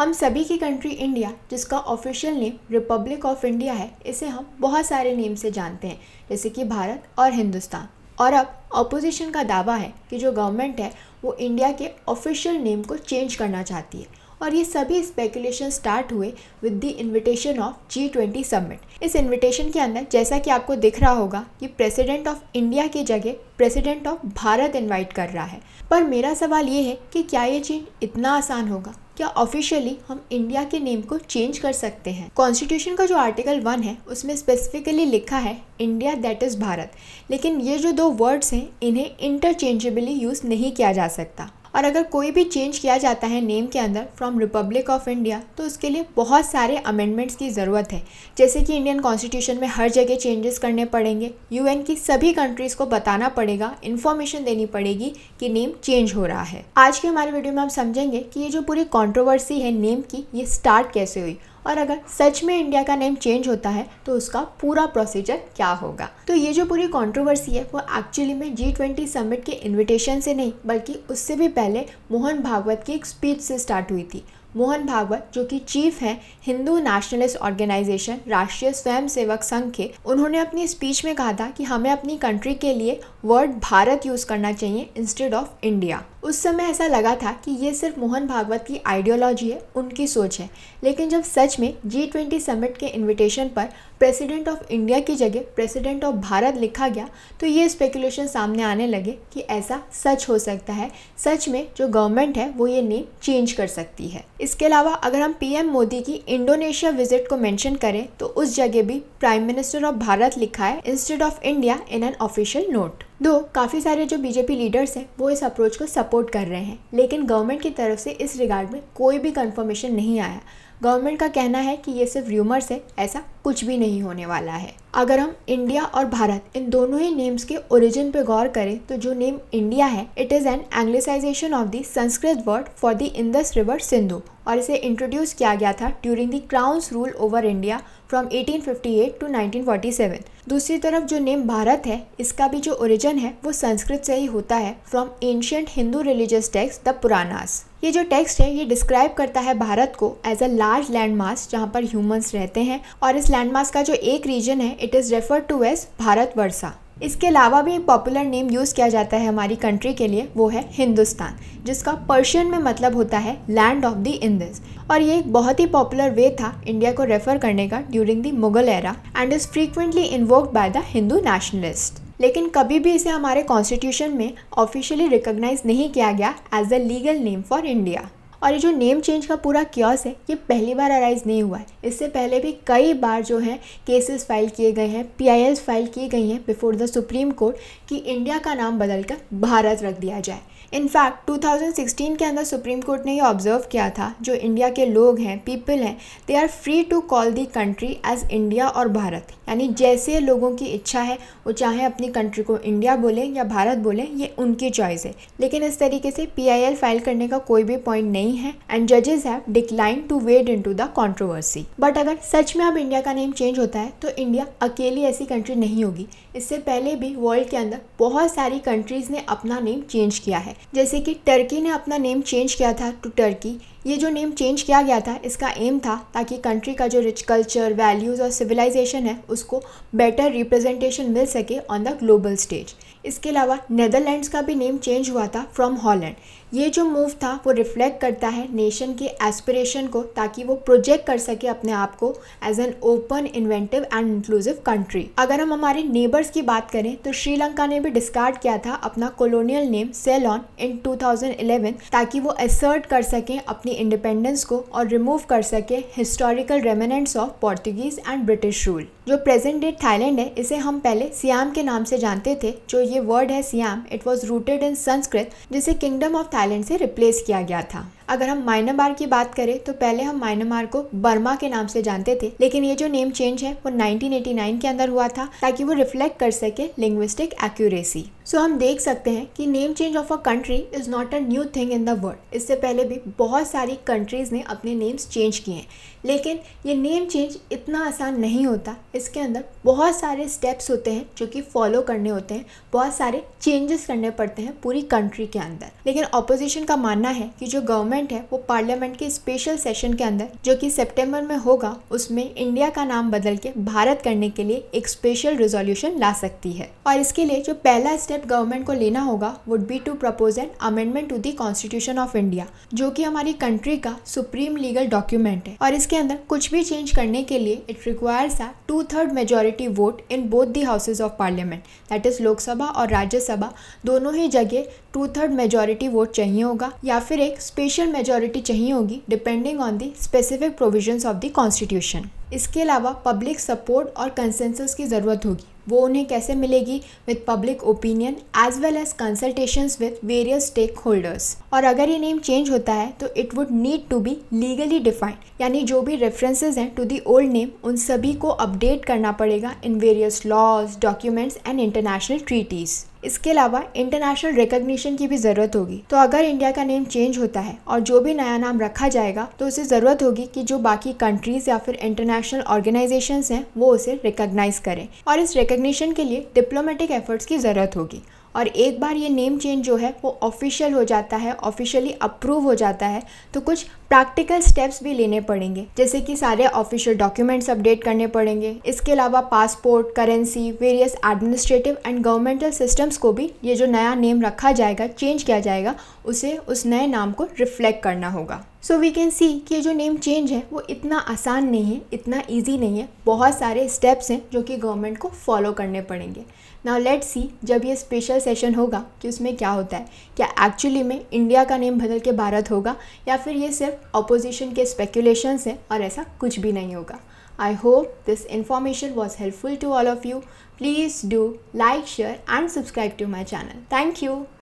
हम सभी की कंट्री इंडिया जिसका official name Republic of India है इसे हम बहुत सारे नेम से जानते हैं जैसे कि भारत और हिंदुस्तान और अब अपोजिशन का दावा है कि जो गवर्नमेंट है वो इंडिया के ऑफिशियल नेम को चेंज करना चाहती है और ये सभी स्पेकुलेशन स्टार्ट हुए with the invitation of G twenty summit इस इनविटेशन के अंदर जैसा कि आपको दिख रहा होगा कि प्रेसिडेंट ऑफ इंडिया की जगह प्रेसिडेंट ऑफ भारत इनवाइट कर रहा है पर मेरा सवाल ये है कि क्या ये चेंज इतना आसान होगा क्या ऑफिशियली हम इंडिया के नेम को चेंज कर सकते हैं कॉन्स्टिट्यूशन का जो आर्टिकल वन है उसमें स्पेसिफिकली लिखा है इंडिया दैट इज़ भारत लेकिन ये जो दो वर्ड्स हैं इन्हें इंटरचेंजेबली यूज़ नहीं किया जा सकता और अगर कोई भी चेंज किया जाता है नेम के अंदर फ्रॉम रिपब्लिक ऑफ इंडिया तो उसके लिए बहुत सारे अमेंडमेंट्स की ज़रूरत है जैसे कि इंडियन कॉन्स्टिट्यूशन में हर जगह चेंजेस करने पड़ेंगे यूएन की सभी कंट्रीज़ को बताना पड़ेगा इन्फॉर्मेशन देनी पड़ेगी कि नेम चेंज हो रहा है आज के हमारे वीडियो में हम समझेंगे कि ये जो पूरी कॉन्ट्रोवर्सी है नेम की ये स्टार्ट कैसे हुई और अगर सच में इंडिया का नेम चेंज होता है तो उसका पूरा प्रोसीजर क्या होगा तो ये जो पूरी कंट्रोवर्सी है वो एक्चुअली में जी ट्वेंटी समिट के इन्विटेशन से नहीं बल्कि उससे भी पहले मोहन भागवत की एक स्पीच से स्टार्ट हुई थी मोहन भागवत जो कि चीफ हैं हिंदू नेशनलिस्ट ऑर्गेनाइजेशन राष्ट्रीय स्वयंसेवक संघ के उन्होंने अपनी स्पीच में कहा था कि हमें अपनी कंट्री के लिए वर्ड भारत यूज़ करना चाहिए इंस्टेड ऑफ इंडिया उस समय ऐसा लगा था कि ये सिर्फ मोहन भागवत की आइडियोलॉजी है उनकी सोच है लेकिन जब सच में जी ट्वेंटी समिट के इनविटेशन पर प्रेसिडेंट ऑफ इंडिया की जगह प्रेसिडेंट ऑफ भारत लिखा गया तो ये स्पेकुलेशन सामने आने लगे कि ऐसा सच हो सकता है सच में जो गवर्नमेंट है वो ये नेम चेंज कर सकती है इसके अलावा अगर हम पीएम मोदी की इंडोनेशिया विजिट को मेंशन करें तो उस जगह भी प्राइम मिनिस्टर ऑफ भारत लिखा है instead of India in an official note दो काफ़ी सारे जो बीजेपी लीडर्स हैं वो इस अप्रोच को सपोर्ट कर रहे हैं लेकिन गवर्नमेंट की तरफ से इस रिगार्ड में कोई भी कंफर्मेशन नहीं आया गवर्नमेंट का कहना है कि ये सिर्फ र्यूमर्स है ऐसा कुछ भी नहीं होने वाला है अगर हम इंडिया और भारत इन दोनों ही नेम्स के ओरिजिन पे गौर करें तो जो नेम इंडिया है it is an anglicisation of the Sanskrit word for the Indus river Sindhu और इसे इंट्रोड्यूस किया गया था during the crown's rule over India from 1858 to 1947। दूसरी तरफ जो नेम भारत है इसका भी जो ओरिजिन है वो संस्कृत से ही होता है from ancient Hindu religious text the Puranas ये जो टेक्स्ट है ये डिस्क्राइब करता है भारत को as a large landmass जहाँ पर ह्यूमंस रहते हैं और इस लैंड मास का जो एक रीजन है it is refer to as Bharat Varsha इसके अलावा भी एक पॉपुलर नेम यूज़ किया जाता है हमारी कंट्री के लिए वो है हिंदुस्तान जिसका पर्शियन में मतलब होता है लैंड ऑफ द इंडस और ये एक बहुत ही पॉपुलर वे था इंडिया को रेफर करने का during the Mughal era and is frequently invoked by the Hindu nationalist लेकिन कभी भी इसे हमारे कॉन्स्टिट्यूशन में ऑफिशियली रिकॉग्नाइज नहीं किया गया as a legal name for India और ये जो नेम चेंज का पूरा क्योस है ये पहली बार अराइज़ नहीं हुआ है इससे पहले भी कई बार जो है केसेस फाइल किए गए हैं पी फाइल की गई हैं बिफोर द सुप्रीम कोर्ट कि इंडिया का नाम बदलकर भारत रख दिया जाए इनफैक्ट 2016 के अंदर सुप्रीम कोर्ट ने ये ऑब्जर्व किया था जो इंडिया के लोग हैं पीपल हैं they are free to call the country as India और भारत यानी जैसे लोगों की इच्छा है वो चाहे अपनी कंट्री को इंडिया बोलें या भारत बोलें ये उनकी चॉइस है लेकिन इस तरीके से पी फाइल करने का कोई भी पॉइंट नहीं है एंड जजेस have decline to wade in to the controversy but अगर सच में अब इंडिया का नेम चेंज होता है तो इंडिया अकेली ऐसी कंट्री नहीं होगी इससे पहले भी वर्ल्ड के अंदर बहुत सारी कंट्रीज़ ने अपना नेम चेंज किया है जैसे कि टर्की ने अपना नेम चेंज किया था टू टर्की ये जो नेम चेंज किया गया था इसका एम था ताकि कंट्री का जो रिच कल्चर वैल्यूज़ और सिविलाइजेशन है उसको बेटर रिप्रेजेंटेशन मिल सके ऑन द ग्लोबल स्टेज इसके अलावा नेदरलैंड्स का भी नेम चेंज हुआ था फ्रॉम हॉलैंड ये जो मूव था वो रिफ्लेक्ट करता है नेशन के एस्पिरेशन को ताकि वो प्रोजेक्ट कर सके अपने आप को as an open inventive and inclusive country अगर हम हमारे नेबर्स की बात करें तो श्रीलंका ने भी डिस्कार्ड किया था अपना कॉलोनियल नेम सेलॉन इन 2011 ताकि वो असर्ट कर सकें अपनी इंडिपेंडेंस को और रिमूव कर सके historical remnants of Portuguese and British rule जो प्रेजेंट डे थाईलैंड है इसे हम पहले सियाम के नाम से जानते थे जो ये वर्ड है Siam it was rooted in Sanskrit जिसे किंगडम ऑफ थाईलैंड से रिप्लेस किया गया था अगर हम म्यांमार की बात करें तो पहले हम म्यांमार को बर्मा के नाम से जानते थे लेकिन ये जो नेम चेंज है वो 1989 के अंदर हुआ था ताकि वो रिफ्लेक्ट कर सके लिंग्विस्टिक एक्यूरेसी सो हम देख सकते हैं कि name change of a country is not a new thing in the world इससे पहले भी बहुत सारी कंट्रीज़ ने अपने नेम्स चेंज किए हैं लेकिन ये नेम चेंज इतना आसान नहीं होता इसके अंदर बहुत सारे स्टेप्स होते हैं जो कि फॉलो करने होते हैं बहुत सारे चेंजेस करने पड़ते हैं पूरी कंट्री के अंदर लेकिन ऑपोजिशन का मानना है कि जो गवर्नमेंट पार्लियामेंट है वो पार्लियामेंट के स्पेशल सेशन के अंदर जो कि सितंबर में होगा उसमें इंडिया का नाम बदल के भारत करने के लिए एक स्पेशल रेजोल्यूशन ला सकती है और इसके लिए जो पहला स्टेप गवर्नमेंट को लेना होगा would be to propose an amendment to the constitution of India जो की हमारी कंट्री का सुप्रीम लीगल डॉक्यूमेंट है और इसके अंदर कुछ भी चेंज करने के लिए it requires a two third majority vote in both the houses of parliament that is Lok Sabha और राज्यसभा दोनों ही जगह टू थर्ड मेजोरिटी वोट चाहिए होगा या फिर एक स्पेशल क्वालिफिकेशन मेजॉरिटी चाहिए होगी depending on the specific provisions of the constitution इसके अलावा पब्लिक सपोर्ट और कंसेंसस की ज़रूरत होगी वो उन्हें कैसे मिलेगी with public opinion as well as consultations with various stakeholders और अगर ये नेम चेंज होता है तो it would need to be legally defined यानी जो भी रेफरेंसेज हैं टू दी ओल्ड नेम उन सभी को अपडेट करना पड़ेगा in various laws documents and international treaties इसके अलावा इंटरनेशनल रिकग्निशन की भी ज़रूरत होगी तो अगर इंडिया का नेम चेंज होता है और जो भी नया नाम रखा जाएगा तो उसे ज़रूरत होगी कि जो बाकी कंट्रीज या फिर इंटरनेशनल ऑर्गेनाइजेशन हैं वो उसे रिकग्नाइज करें और इस रिकग्निशन के लिए डिप्लोमेटिक एफर्ट्स की ज़रूरत होगी और एक बार ये नेम चेंज जो है वो ऑफिशियल हो जाता है ऑफिशियली अप्रूव हो जाता है तो कुछ प्रैक्टिकल स्टेप्स भी लेने पड़ेंगे जैसे कि सारे ऑफिशियल डॉक्यूमेंट्स अपडेट करने पड़ेंगे इसके अलावा passport currency various administrative and governmental systems को भी ये जो नया नेम रखा जाएगा चेंज किया जाएगा उसे उस नए नाम को रिफ्लेक्ट करना होगा सो वी कैन सी कि ये जो नेम चेंज है वो इतना आसान नहीं है इतना ईजी नहीं है बहुत सारे स्टेप्स हैं जो कि गवर्नमेंट को फॉलो करने पड़ेंगे नाउ लेट सी जब ये स्पेशल सेशन होगा कि उसमें क्या होता है क्या एक्चुअली में इंडिया का नेम बदल के भारत होगा या फिर ये सिर्फ अपोजिशन के स्पेकुलेशंस हैं और ऐसा कुछ भी नहीं होगा I hope this information was helpful to all of you please do like share and subscribe to my channel thank you